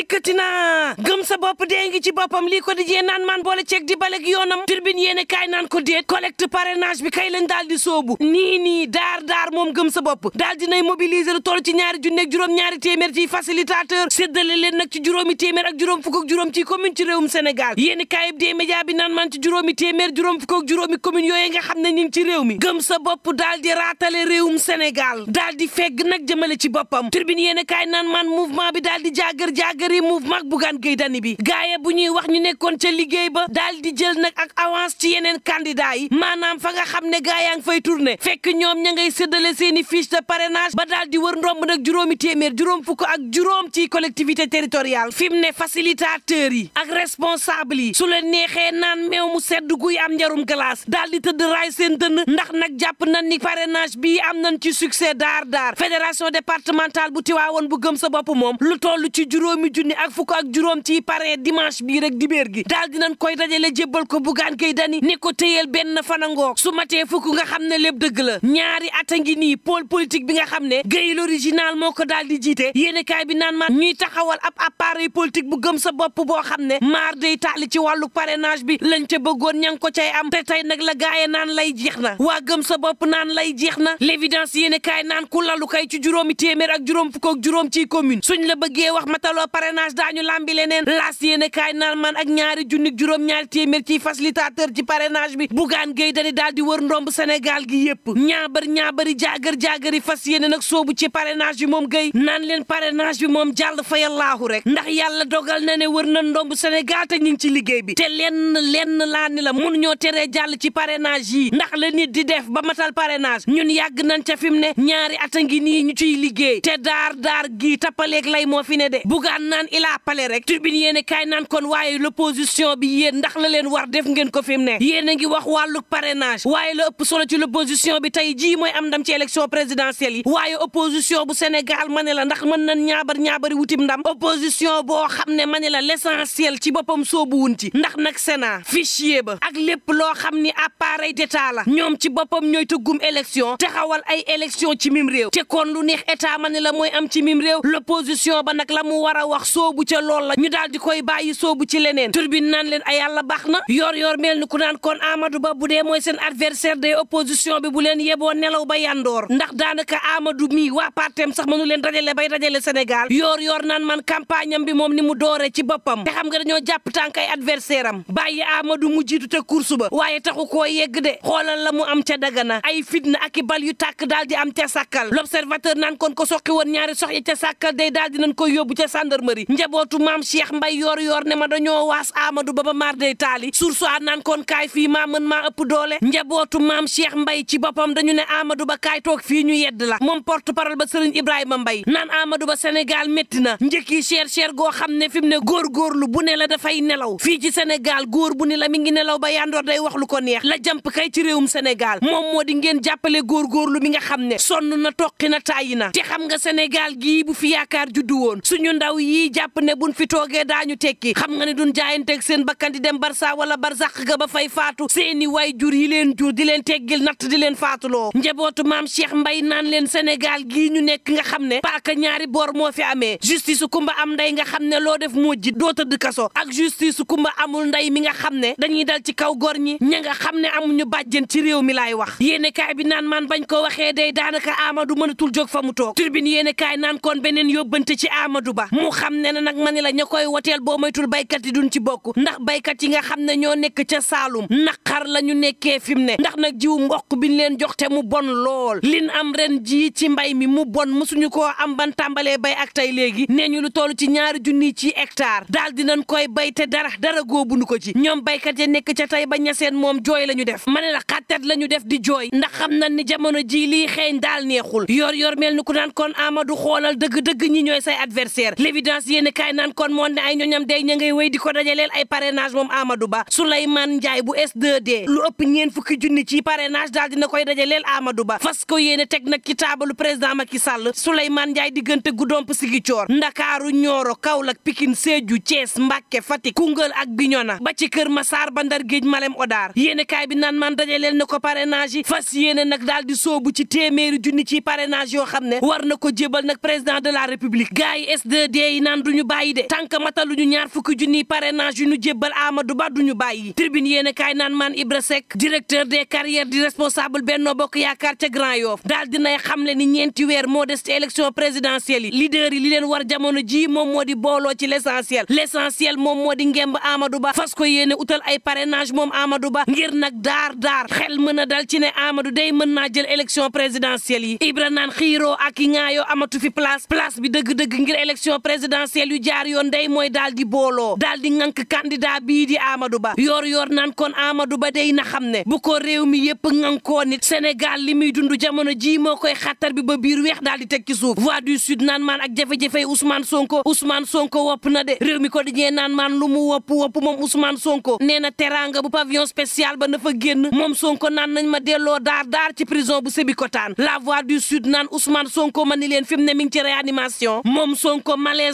dikkati na gëm sa bopp lii ko dijee naan maan boole ceeg di balek yoonam turbine yéene kaay naan ko déet collecte parrainage bi kay lañ daal soobu nii nii daar daar moom gëm sa bopp daal dinay mobiliser lu toll ci ñaari junneeg juróom ñaari téeméer ci facilitateur séddale leen nag ci juróomi téeméer ak juróom fukk ak juróom ci commune ci réewum Sénégal yéene kaay bi dee bopp daal raatale réewum Sénégal daal di nag jëmale ci boppam turbine yéene kaay naan maan mouvement bi daal di jàggar mairie mouvement Bougane bi gaaye bu ñuy wax ñu nekkoon ca liggéey ba daal di jël nag ak avance ci yeneen candidat yi maanaam fa nga xam ne gaa yaa ngi fay tourné fekk ñoom ña ngay séddale seeni fiche de parrainage ba daal di wër ndomb nag juróomi téeméer juróom fukk ak juróom ci collectivité territorial fi mu ne facilitateurs yi ak responsable yi su la neexee naan meew mu sedd guy am njarum glace daal di tëdd raay seen dënn ndax nag jàpp nañ ni parrainage bi am nañ ci succès daar daar fédération départementale bu Tiwaawoon bu gëm sa bopp junni ak fukk ak juróom ci parrain dimanche bii rek dibéer gi daal dinañ koy dajale jébbal ko Bougane Gueye Dany nekko ko téyel benn fanangook su matee fukk nga xam ne lépp dëgg la ñaari at a ngi nii pol politique bi nga xam ne Gueye l'original moo ko daal di jiite yéenekaay bi naan ma ñuy taxawal ab appareil politique bu gëm sa bopp boo xam ne maar day taali ci wàllu parrainage bi lañ ca bëggoon ña ko cay am te nag la gaaye naan lay jeex na waa gëm sa bopp naan lay jeex na l'évidence yéenekaay naan ku lalu kay ci juróomi téeméer ak juróom fukk ak ci commune suñ la bëggee parrainage daañu lambi leneen las yéen kaay naan man ak ñaari junni juróom-ñaari téeméer ci facilitateur ci parrainage bi bugaan géy dani daal di wër ndomb Sénégal gi yëpp ñaabar ñaabari jaagar jaagari fas yéene nag soobu ci parrainage bi moom géy naan leen parrainage bi moom jàll fa yallaahu rek ndax yàlla dogal na ne wër na ndomb senegal te ñu ngi ci liggéey bi te leen leen laa la mun ñoo teree jàll ci parrainage yi ndax la nit di def ba matal parrainage ñun yàgg nañ ca fi mu ne ñaari at nii ñu ciy liggéey te daar daar gii tappaleeg lay moo fi ne de bugaan naan il a parlé rek tribune yéen kaay naan kon waaye l'opposition bi yéen ndax la leen war def ngeen ko fi yéen ngi wax wàllu parrainage waaye la ëpp solo ci l'opposition bi tey jii mooy am ndam ci élection présidentielle yi waaye opposition bu Sénégal ma ne la ndax man nañ ñaabar ñaabari wutim ndam opposition boo xam ne ma ne la lessanciel ci boppam soobu wun ci ndax nag Sénat fichier ba ak lépp loo xam ni appareil d'état la ñoom ci boppam ñooy tëggum élection taxawal ay élection ci mim réew te kon lu neex état ma ne la mooy am ci mim réew l'opposition ba nag la mu soobu ca lool la ñu daal di koy bàyyi soobu ci leneen turbine naan leen ay yàlla baax na yor yor mel ni ku naan kon Amadou Ba bu dee moy seen adversaire des opposition bi bu leen yeboo nelaw ba yandoor ndax daanaka Amadou mi waa partem sax mënu leen rajale bay dajale Sénégal yoor yor naan man campagne bi moom ni mu doore ci boppam te xam nga dañoo jàpp tànk ay adversaire am bàyyi Amadou mu jiitu te course ba waaye taxu koo yegg de xoolal la mu am ca Dagana ay fitna ak i bal yu tàkk daal di am ca sàkkal l'observateur naan kon ko soqi woon ñaari sox yi ca sàkkal day daal di nañ koy yóbbu ca gendarmerie gendarmerie njabootu maam Cheikh Mbay yoor yoor ne ma dañoo waas Amadou Ba ba maar day taali sursoir naan kon kaay fii maa mën maa ëpp doole njabootu maam Cheikh Mbay ci boppam dañu ne Amadou Ba kaay toog fii ñu yedd la moom porte parole ba Serigne Ibrahima Mbay naan Amadou Ba Sénégal métti na njëkk yi cher goo xam ne fi mu ne góorgóorlu bu ne la dafay nelaw fii ci senegal góor bu ne la mi ngi nelaw ba yandoor day wax lu ko neex la jàmp kay ci réewum senegal moom moo di ngeen jàppale góorgóorlu mi nga xam ne sonn na toqi na tàyyi na te xam nga Sénégal gii bu fi yii jàpp ne buñ fi toogee daañu tekki xam nga ne duñ jaayanteeg seen bakkan di dem barsa wala barsàq ga ba fay faatu seeni way jur yi leen jur di leen teggil natt di leen faatuloo njabootu maam Cheikh Mbay naan leen senegal gii ñu nekk nga xam ne paaka ñaari boor moo fi amee justice kumba am nday nga xam ne loo def moo ji doo tëdd kaso ak justice kumba amul nday mi nga xam ne dañuy dal ci kaw gor ñi ña nga xam ne amuñu bàjjen ci réew mi lay wax yéene kaay bi naan man bañ ko waxee day daanaka Amadou mënatul jóg fa mu toog turbine yéene kaay beneen yóbbante ci Amadou xam ne na nag ma ni la ña koy woteel boo moytul baykat yi duñ ci bokk ndax baykat yi nga xam ne ñoo nekk ca Saalum naqar la ñu nekkee fi mu ne ndax nag jiw mboq biñ leen jox te mu bon lool lin am ren jii ci mbay mi mu bon mësuñu ko am ban tàmbalee bay ak tey léegi nee ñu lu toll ci ñaari junni ci hectare daal dinañ koy bay te dara dara góobuñu ko ci ñoom baykat ya nekk ca tey ba ñaseen moom jooy la ñu def ma ne la xàttat la ñu def di jooy ndax xam nañ ni jamono ji lii xeeñ daal neexul yor yor mel ni ku naan kon Amadou xoolal dëgg-dëgg ñi ñooy say adversaire laas yéene kaay naan kon moo ne ay ñoñam day ña ngay wéy di ko dajaleel ay parrainage moom Amadou Ba Souleymane Ndiaye bu S2D lu ëpp ñeen fukki junni ci parrainage daal na koy dajaleel Amadou Ba fas ko yéene teg nag ci taabalu président Macky Sall Souleymane Ndiaye diggante Goudomp Ziguinchor Ndakaaru Nioro Kaolack Pikine Sédhiou cees Mbacké Fatick Koungheul ak Bignona ba ci Kër masaar ba Ndar Géej Malem Odar yéene kaay bi nan man dajaleel na ko parrainage yi fas yéene nag daal soobu ci téeméeri junni ci parrainage yoo xam ne war na ko jébal nag président de la république s naan duñu bàyyi de tànk mataluñu ñaar fukki junniy parrainage yu ñu jébbal Amadou Ba duñu bàyyi tribune yéen kaay naan maan ni ñeenti weer moo des ci élection présidentielle yi leader yi li leen war jamono ji moom moo di booloo ci l'essentiel l'essentiel di ngemb Amadou Ba fas ko yéene utal ay parrainage moom Amadou Ba ngir nag daar daar xel mën dal ci ne Amadou day mën naa jël élection présidentielle yi Ibra naan xiiroo ak i ŋaayoo amatu fi place place bi dëgg-dëgg ngir élection présidentielle présidentielle yu jaar yoon day mooy daal di booloo daal di ŋànk candidat bii di Amadou Ba yoor yoor naan kon Amadou Ba dey na xam ne bu ko réew mi yépp ŋànkoo nit Sénégal li muy dund jamono ji moo koy xattar bi ba biir weex daal di tekki ci suuf voix du sud naan man ak jafe-jafey Ousmane Sonko Ousmane Sonko wopp na de réew mi ko diñee naan man lu mu wopp wopp moom Ousmane Sonko nee na teranga bu pavillon spécial ba na génn moom Sonko naan nañ ma delloo daar daar ci prison bu Sébikotaan la voix du sud naan Ousmane Sonko ma ni leen fi mu ne mi ngi ci réanimation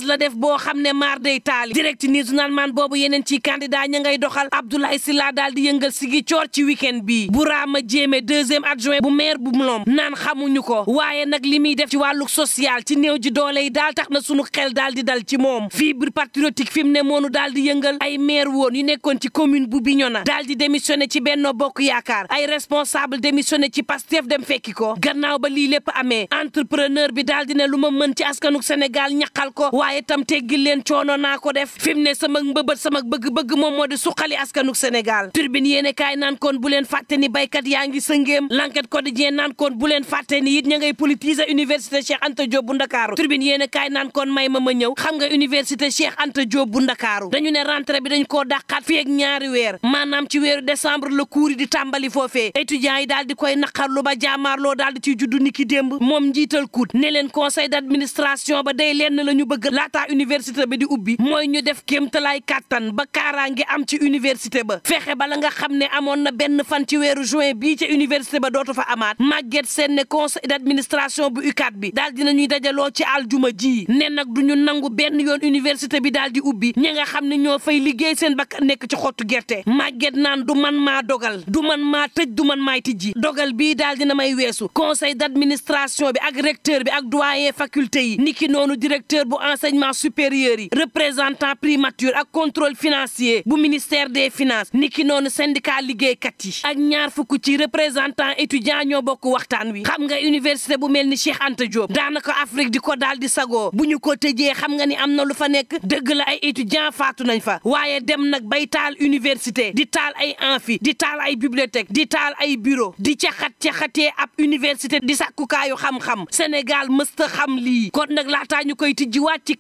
la def boo xam ne maar day taali direct news naan maan boobu yeneen ci candidat ña ngay doxal Abdoulaye Sylla daal di yëngal sigi coor ci week-end bii Bourama Jéeme deuxième adjoint bu maire bu Mlomp naan xamuñu ko waaye nag li muy def ci wàllu social ci néew ji doole yi daal tax na sunu xel daal dal ci moom fibre patriotique fi mu ne moonu daal di yëngal ay maire woon yu nekkoon ci commune bu Bignona daal di démissionné ci Benno Bokk Yaakaar ay responsable démissionné ci Pastef dem fekki ko gannaaw lii lépp amee entrepreneur bi daal di lu ma mën ci askanuk Sénégal ñaqal ko waaye waaye te teggil leen coono naa ko def fi mu ne sama mbëbët sama bëgg-bëgg moom moo di suqali askanuk Sénégal turbine yéene kaay naan kon bu leen fàtte ni béykat yaa ngi sëngéem l'enquête quotidien naan kon bu leen fàtte ni it ña ngay politiser université Cheikh Anta Diop bu Ndakaaru turbine yéene kaay naan kon may ma ma ñëw xam nga université Cheikh Anta Diop bu Ndakaaru dañu ne rentrée bi dañ koo dàqaat fii ak ñaari weer maanaam ci weer décembre la cours di tàmbali foofee étudiants yi daal di koy naqarlu ba jaamaarloo daal di ciy juddu ni ki démb moom njiital kuut ne leen conseil d'administration ba day lenn la ñu bëgg laataa université bi di ubbi mooy ñu def kéemtalaay kàttan ba kaaraange am ci université ba fexe ba nga xam ne amoon na benn fan ci weeru juin bii ca université ba dootu fa amaat màgget seen ne conseil d'administration bu UCAD bi daal dina ñuy dajaloo ci aljuma ji ne nag du ñu nangu benn yoon université bi daal di ubbi ñi nga xam ne ñoo fay liggéey seen bakka nekk ci xottu gerte màgget naan du man maa dogal du man maa tëj du man maay tijji dogal bi daal dina may weesu conseil d'administration bi ak recteur bi ak doyen faculté yi niki directeur bu enseignement enseignement supérieur yi représentant primature ak contrôle financier bu ministère des finances niki noonu syndicat liggéeykat yi ak ñaar fukk ci représentant étudiant ñoo bokk waxtaan wi xam nga université bu mel ni Cheikh Anta Diop daanaka Afrique di ko daal di sagoo bu ñu ko tëjee xam nga ni am na lu fa nekk dëgg la ay étudiant faatu nañ fa waaye dem nag bay taal université di taal ay amphi di taal ay bibliothèque di taal ay bureau di caxat caxatee ab université di sàkkukaayu xam-xam Sénégal mësta xam lii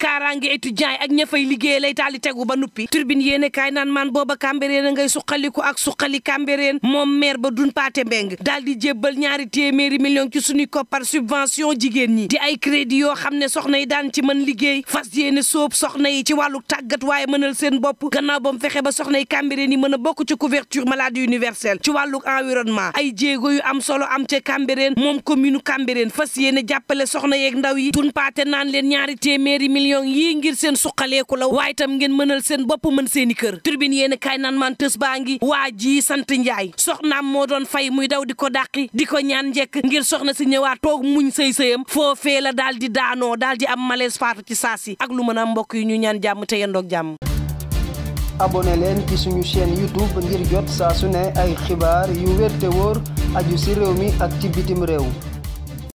kaaraange étudiants yi ak ña fay liggéey lay taali tegu ba nuppi turbine yéene kaay naan maan booba Cambérène a ngay suqaliku ak suqali Cambérène moom maire ba dun paate mbeng daal di jébbal ñaari téeméeri million ci suñuy koppar subvention jigéen ñi di ay crédit yoo xam ne soxna yi daan ci man liggéey fas yéene sóob soxna yi ci wàllu tàggat waaye mënal seen bopp gannaaw ba mu fexe ba soxna yi Cambérène yi mën a bokk ci couverture maladie universelle ci wàllu environnement ay jéego yu am solo am ca Cambérène moom commune Cambérène fas yéene jàppale soxna yeeg ndaw yi dun paate millions yii ngir seen suqaleeku la waaye itam ngeen mënal seen bopp mën seeni kër tribune yéen kaay naan baa ngi waa ji sant njaay soxnaam moo doon fay muy daw di ko dàqi di ko ñaan njekk ngir soxna si ñëwaat toog muñ sëy sëyam foofee la daal daanoo daal di am malaise faatu ci saas si ak lu mën a mbokk yi ñu ñaan jàmm te yendoog jàmm abonné leen ci suñu chaîne youtube ngir jot saa su ne ay xibaar yu wér te wóor aju si réew mi ak ci bitim réew